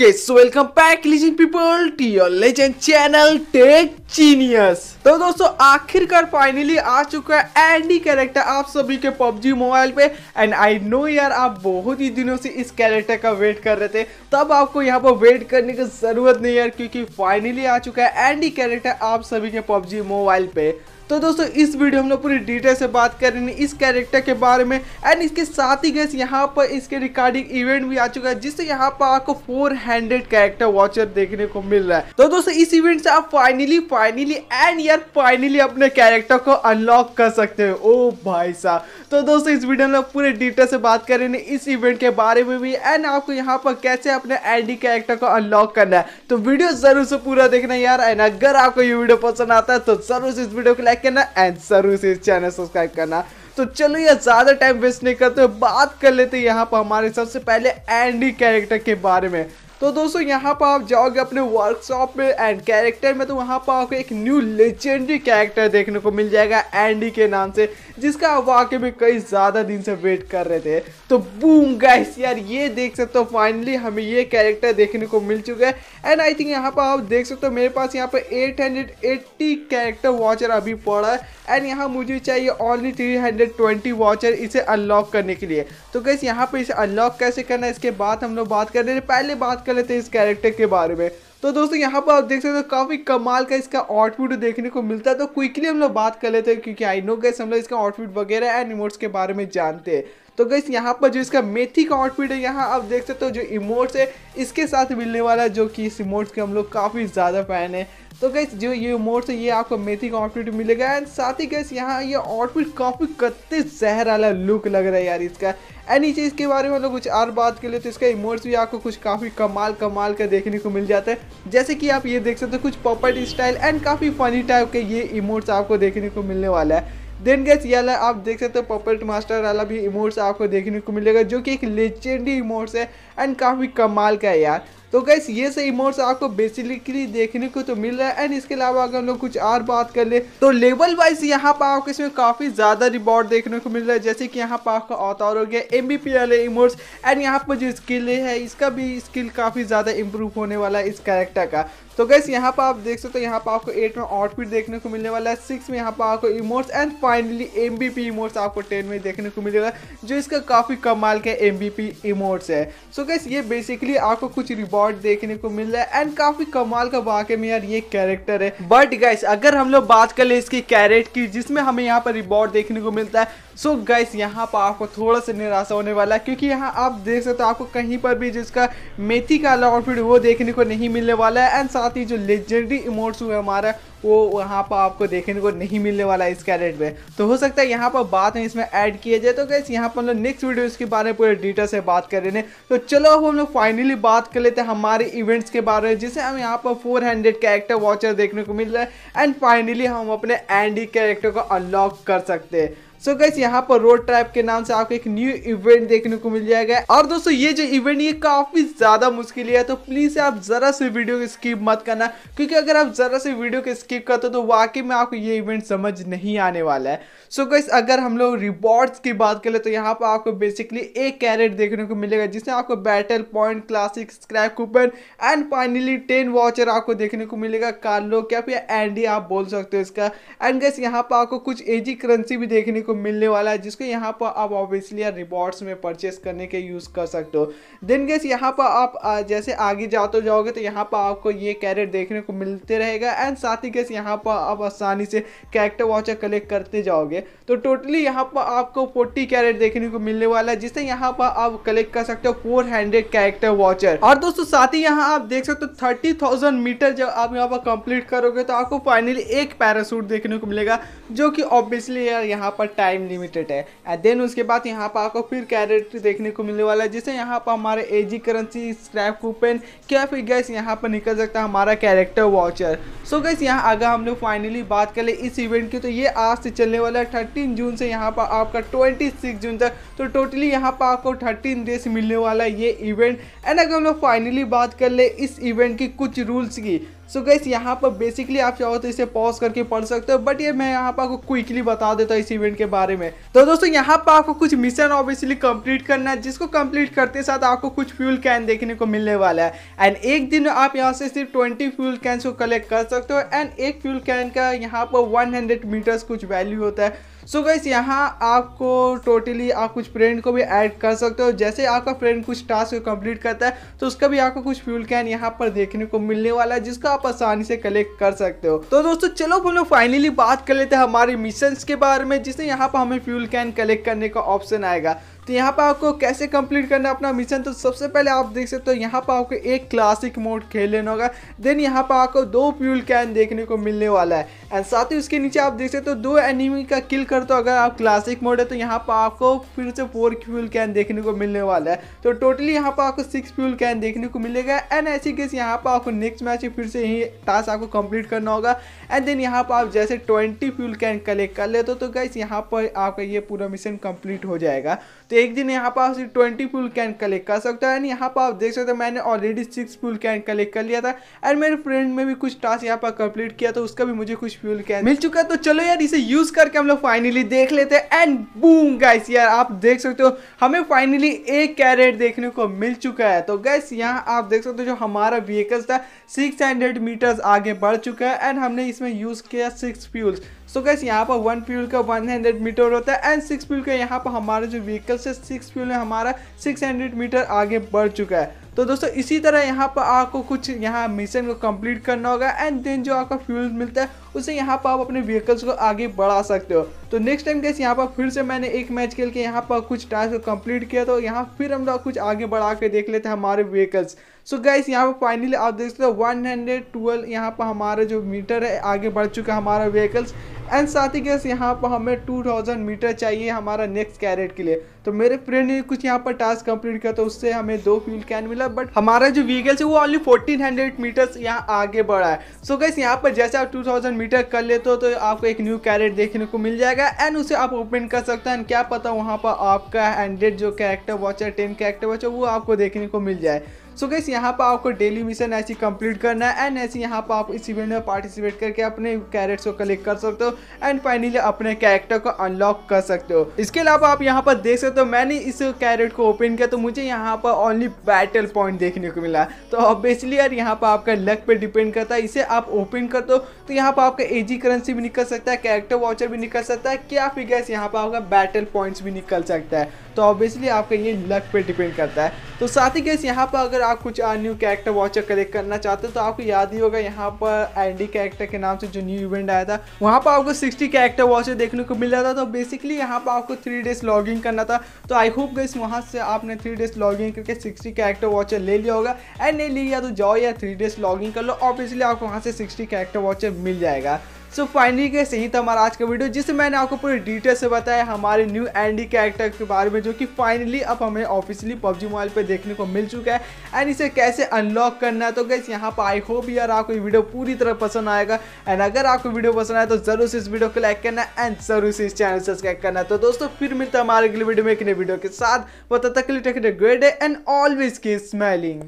okay so welcome back legend people to your legend channel tech genius तो दोस्तों आखिरकार finally आ चुका है एंडी कैरेक्टर आप सभी के पबजी मोबाइल पे एंड आई नो यार आप बहुत ही दिनों से इस कैरेक्टर का वेट कर रहे थे तब आपको यहाँ पर वेट करने की जरूरत नहीं यार क्योंकि फाइनली आ चुका है एंडी कैरेक्टर आप सभी के पबजी मोबाइल पे तो दोस्तों इस वीडियो हम लोग पूरी डिटेल से बात करेंगे इस कैरेक्टर के बारे में एंड इसके साथ ही गैस यहाँ पर इसके रिकॉर्डिंग इवेंट भी आ चुका है जिससे यहाँ पर आपको फोर हंड्रेड कैरेक्टर वॉचर देखने को मिल रहा है तो दोस्तों इस इवेंट से आप फाइनली फाइनली एंड यार फाइनली अपने कैरेक्टर को अनलॉक कर सकते हैं ओ भाई साहब तो दोस्तों इस वीडियो में पूरे डिटेल से बात करेंगे इस इवेंट के बारे में भी एंड आपको यहाँ पर कैसे अपने एंडी कैरेक्टर को अनलॉक करना है तो वीडियो जरूर से पूरा देखना यार एंड अगर आपको ये वीडियो पसंद आता है तो जरूर से इस वीडियो को लाइक लाइक करना एंड जरूर से चैनल सब्सक्राइब करना तो चलो ये ज़्यादा टाइम वेस्ट नहीं करते बात कर लेते यहाँ पर हमारे सबसे पहले एंडी कैरेक्टर के बारे में तो दोस्तों यहाँ पर आप जाओगे अपने वर्कशॉप में एंड कैरेक्टर में तो वहाँ पर आपको एक न्यू लेजेंडरी कैरेक्टर देखने को मिल जाएगा एंडी के नाम से जिसका आप वाकई में कई ज़्यादा दिन से वेट कर रहे थे तो बूम गाइस यार ये देख सकते हो फाइनली हमें ये कैरेक्टर देखने को मिल चुका है एंड आई थिंक यहाँ पर आप देख सकते हो मेरे पास यहाँ पर एट कैरेक्टर वॉचर अभी पड़ा है एंड यहाँ मुझे चाहिए ऑनली थ्री वॉचर इसे अनलॉक करने के लिए तो गैस यहाँ पर इसे अनलॉक कैसे करना है इसके बाद हम लोग बात कर रहे हैं पहले बात कर लेते हैं इस कैरेक्टर के बारे में तो दोस्तों यहाँ पर आप देख सकते हो तो काफ़ी कमाल का इसका आउटफिट देखने को मिलता है तो क्विकली हम लोग बात कर लेते हैं क्योंकि आई नो गैस हम लोग इसका आउटफिट वगैरह एंड इमोट्स के बारे में जानते हैं तो गैस यहाँ पर जो इसका मेथी का आउटफिट है यहाँ आप देख सकते हो तो जो इमोट्स है इसके साथ मिलने वाला जो कि इस इमोट्स के हम लोग काफ़ी ज़्यादा फैन है तो गैस जो ये मोड से ये आपको मेथी का आउटफिट मिलेगा एंड साथ ही गैस यहाँ ये आउटफिट काफ़ी कत्ते जहराला लुक लग रहा है यार इसका एंड नीचे इसके बारे में मतलब कुछ और बात के लिए तो इसका इमोट्स भी आपको कुछ काफ़ी कमाल कमाल का देखने को मिल जाता है जैसे कि आप ये देख सकते हो कुछ पॉपर्ट स्टाइल एंड काफ़ी फनी टाइप के ये इमोट्स आपको देखने को मिलने वाला है देन गैस वाला आप देख सकते हो पॉपर्ट मास्टर वाला भी इमोट्स आपको देखने को मिलेगा जो कि एक लेजेंडी इमोट्स है एंड काफ़ी कमाल का है यार तो गैस ये सही इमोट्स आपको बेसिकली देखने को तो मिल रहा है एंड इसके अलावा अगर हम लोग कुछ और बात कर ले तो लेवल वाइज यहाँ पर आपको इसमें काफ़ी ज़्यादा रिवॉर्ड देखने को मिल रहा है जैसे कि यहाँ पर आपका अवतार हो गया एम वाले इमोट्स एंड यहाँ पर जो स्किल है इसका भी स्किल काफ़ी ज़्यादा इंप्रूव होने वाला है इस कैरेक्टर का तो गैस यहाँ पर आप देख सकते हो यहाँ पर आपको एट में आउटफिट देखने को मिलने वाला है सिक्स में यहाँ पर आपको emotes and finally M B P emotes आपको टेन में देखने को मिलेगा जो इसका काफ़ी कमाल के एम बी पी इमोट्स है सो so गैस ये बेसिकली आपको कुछ रिवॉर्ड शॉट देखने को मिल रहा है एंड काफी कमाल का वाकई में यार ये कैरेक्टर है बट गाइस अगर हम लोग बात कर ले इसकी कैरेट की जिसमें हमें यहाँ पर रिबॉर्ड देखने को मिलता है सो so गाइस यहाँ पर आपको थोड़ा सा निराशा होने वाला है क्योंकि यहाँ आप देख सकते हो तो आपको कहीं पर भी जिसका मेथी का काला आउटफिट वो देखने को नहीं मिलने वाला है एंड साथ ही जो लेजेंडरी इमोट्स हुए हमारा वो वहाँ पर आपको देखने को नहीं मिलने वाला है इस कैरेट में तो हो सकता है यहाँ पर बात है इसमें ऐड किया जाए तो गैस यहाँ पर हम लोग नेक्स्ट वीडियो इसके बारे में पूरे डिटेल से बात कर रहे हैं तो चलो अब हम लोग फाइनली बात कर लेते हमारे इवेंट्स के बारे में जिसे हम यहाँ पर फोर हंड्रेड कैरेक्टर वॉचर देखने को मिल रहा है एंड फाइनली हम अपने एंडी कैरेक्टर को अनलॉक कर सकते हैं सो so गैस यहाँ पर रोड ट्रैप के नाम से आपको एक न्यू इवेंट देखने को मिल जाएगा और दोस्तों ये जो इवेंट ये काफी ज्यादा मुश्किल है तो प्लीज आप जरा से वीडियो को स्किप मत करना क्योंकि अगर आप जरा से वीडियो को स्किप करते हो तो वाकई में आपको ये इवेंट समझ नहीं आने वाला है सो so गैस अगर हम लोग रिवॉर्ड्स की बात करें तो यहाँ पर आपको बेसिकली एक कैरेट देखने को मिलेगा जिसमें आपको battle point classic scrap coupon and finally ten voucher आपको देखने को मिलेगा कार्लो कैप या एंडी आप बोल सकते हो इसका एंड गैस यहाँ पर आपको कुछ एजी करेंसी भी देखने को मिलने वाला है जिसको यहाँ पर आप ऑब्वियसली रिवॉर्ड्स में परचेस करने के यूज़ कर सकते हो देन गेस यहाँ पर आप जैसे आगे जाते जाओगे तो यहाँ पर आपको ये कैरेट देखने को मिलते रहेगा एंड साथ ही गेस यहाँ पर आप आसानी से कैरेक्टर वाचर कलेक्ट करते जाओगे तो टोटली यहाँ पर आपको फोर्टी कैरेट देखने को मिलने वाला है जिससे यहाँ पर आप कलेक्ट कर सकते हो फोर हंड्रेड कैरेक्टर वॉचर और दोस्तों साथ ही यहाँ आप देख सकते हो थर्टी थाउजेंड मीटर जब आप यहाँ पर कंप्लीट करोगे तो आपको फाइनली एक पैरासूट देखने को मिलेगा जो कि ऑब्वियसली यार यहाँ पर टाइम लिमिटेड है एंड देन उसके बाद यहाँ पर आपको फिर कैरेट देखने को मिलने वाला है जिसे यहाँ पर हमारे एजी करेंसी स्क्रैप कूपन क्या फिर गैस यहाँ पर निकल सकता है हमारा कैरेक्टर वाचर सो गैस यहाँ अगर हम लोग फाइनली बात कर ले इस इवेंट की तो ये आज से चलने वाला है थर्टीन जून से यहाँ पर आपका ट्वेंटी सिक्स जून तक तो टोटली यहाँ पर आपको थर्टीन डेज मिलने वाला है ये इवेंट एंड अगर हम लोग फाइनली बात कर ले इस इवेंट की कुछ रूल्स की सो गैस यहाँ पर बेसिकली आप चाहो तो इसे पॉज करके पढ़ सकते हो बट ये मैं यहाँ पर आपको क्विकली बता देता हूँ इस इवेंट के बारे में तो दोस्तों यहाँ पर आपको कुछ मिशन ऑब्वियसली कंप्लीट करना है जिसको कंप्लीट करते साथ आपको कुछ फ्यूल कैन देखने को मिलने वाला है एंड एक दिन आप यहाँ से सिर्फ ट्वेंटी फ्यूल कैन को कलेक्ट कर सकते हो एंड एक फ्यूल कैन का यहाँ पर वन मीटर्स कुछ वैल्यू होता है सो गैस यहाँ आपको टोटली आप कुछ फ्रेंड को भी ऐड कर सकते हो जैसे आपका फ्रेंड कुछ टास्क को कंप्लीट करता है तो उसका भी आपको कुछ फ्यूल कैन यहाँ पर देखने को मिलने वाला है जिसको आप आसानी से कलेक्ट कर सकते हो तो दोस्तों चलो हम लोग फाइनली बात कर लेते हैं हमारे मिशन के बारे में जिससे यहाँ पर हमें फ्यूल कैन कलेक्ट करने का ऑप्शन आएगा तो यहाँ पर आपको कैसे कंप्लीट करना अपना मिशन तो सबसे पहले आप देख सकते हो यहाँ पर आपको एक क्लासिक मोड खेल लेना होगा देन यहाँ पर आपको दो फ्यूल कैन देखने को मिलने वाला है एंड साथ ही उसके नीचे आप देख सकते हो तो दो एनिमी का किल कर तो अगर आप क्लासिक मोड है तो यहाँ पर आपको फिर से फोर फ्यूल कैन देखने को मिलने वाला है तो टोटली यहाँ पर आपको सिक्स फ्यूल कैन देखने को मिलेगा एंड ऐसी केस यहाँ पर आपको नेक्स्ट मैच फिर से यही टास्क आपको कंप्लीट करना होगा एंड देन यहाँ पर आप जैसे ट्वेंटी फ्यूल कैन कलेक्ट कर लेते हो तो गैस यहाँ पर आपका ये पूरा मिशन कम्प्लीट हो जाएगा तो एक दिन यहाँ पर आप सिर्फ ट्वेंटी फ्यूल कैन कलेक्ट कर सकते हो एंड यहाँ पर आप देख सकते हो मैंने already six fuel can collect कर लिया था एंड मेरे फ्रेंड में भी कुछ टास्क यहाँ पर कम्प्लीट किया तो उसका भी मुझे कुछ कुछ फ्यूल कैन मिल चुका है तो चलो यार इसे यूज करके हम लोग फाइनली देख लेते हैं एंड बूम गाइस यार आप देख सकते हो हमें फाइनली एक कैरेट देखने को मिल चुका है तो गैस यहाँ आप देख सकते हो जो हमारा व्हीकल्स था सिक्स हंड्रेड मीटर्स आगे बढ़ चुका है एंड हमने इसमें यूज किया सिक्स फ्यूल्स सो गैस यहाँ पर वन फ्यूल का वन हंड्रेड मीटर होता है एंड सिक्स फ्यूल का यहाँ पर हमारे जो व्हीकल्स है सिक्स फ्यूल में हमारा सिक्स हंड्रेड मीटर आगे बढ़ चुका है तो दोस्तों इसी तरह यहाँ पर आपको कुछ यहाँ मिशन को कंप्लीट करना होगा एंड देन जो आपका फ्यूल मिलता है उसे यहाँ पर आप अपने व्हीकल्स को आगे बढ़ा सकते हो तो नेक्स्ट टाइम कैसे यहाँ पर फिर से मैंने एक मैच खेल के यहाँ पर कुछ टास्क को कंप्लीट किया तो यहाँ फिर हम लोग कुछ आगे बढ़ा के देख लेते हैं हमारे व्हीकल्स सो गाइस यहाँ पर फाइनली आप देख सकते हो वन हंड्रेड ट्वेल्व यहाँ पर हमारा जो मीटर है आगे बढ़ चुका है हमारा व्हीकल्स एंड साथ ही गैस यहाँ पर हमें 2000 मीटर चाहिए हमारा नेक्स्ट कैरेट के लिए तो मेरे फ्रेंड ने कुछ यहाँ पर टास्क कंप्लीट किया तो उससे हमें दो फ्यूल कैन मिला बट हमारा जो व्हीकल्स है वो ऑनली 1400 मीटर्स यहाँ आगे बढ़ा है सो so गैस यहाँ पर जैसे आप 2000 मीटर कर लेते हो तो आपको एक न्यू कैरेट देखने को मिल जाएगा एंड उसे आप ओपन कर सकते हैं क्या पता वहाँ पर आपका हंड्रेड जो कैरेक्टर वॉच है टेन कैरेक्टर वॉच है वो आपको देखने को मिल जाए सो गैस यहाँ पर आपको डेली मिशन ऐसी कंप्लीट करना है एंड ऐसे यहाँ पर आप इस इवेंट में पार्टिसिपेट करके अपने कैरेट्स को कलेक्ट कर सकते हो एंड फाइनली अपने कैरेक्टर को अनलॉक कर सकते हो इसके अलावा आप यहाँ पर देख सकते हो मैंने इस कैरेट को ओपन किया तो मुझे यहाँ पर ओनली बैटल पॉइंट देखने को मिला तो ऑब्वियसली यार यहाँ पर आपका लक पर डिपेंड करता है इसे आप ओपन कर दो तो यहाँ पर आपका एजी करेंसी भी निकल सकता है कैरेक्टर वाउचर भी निकल सकता है क्या गैस यहाँ पर आपका बैटल पॉइंट्स भी निकल सकता है तो ऑब्वियसली आपका ये लक पर डिपेंड करता है तो साथ ही गैस यहाँ पर अगर आप कुछ न्यू कैरेक्टर वॉचर कलेक्ट करना चाहते हो तो आपको याद ही होगा यहाँ पर एंडी कैरेक्टर के नाम से जो न्यू इवेंट आया था वहाँ पर आपको 60 कैरेक्टर वॉचर देखने को मिल रहा था तो बेसिकली यहाँ पर आपको थ्री डेज लॉगिंग करना था तो आई होप गई वहाँ से आपने थ्री डेज लॉगिंग करके सिक्सटी कैरेक्टर वॉचर ले लिया होगा एंड नहीं लिया तो जाओ या थ्री डेज लॉगिंग कर लो ऑब्वियसली आपको वहाँ से सिक्सटी कैरेक्टर वॉचर मिल जाएगा सो फाइनली के सही था हमारा आज का वीडियो जिसे मैंने आपको पूरी डिटेल से बताया हमारे न्यू एंडी कैरेक्टर के बारे में जो कि फाइनली अब हमें ऑफिशियली पबजी मोबाइल पर देखने को मिल चुका है एंड इसे कैसे अनलॉक करना है तो गैस यहाँ पर आई होप यार आपको ये वीडियो पूरी तरह पसंद आएगा एंड अगर आपको वीडियो पसंद आए तो जरूर से इस वीडियो को लाइक करना एंड जरूर से इस चैनल सब्सक्राइब करना तो दोस्तों फिर मिलता है हमारे अगले वीडियो में एक नए वीडियो के साथ बता तक tech grade and always keep smiling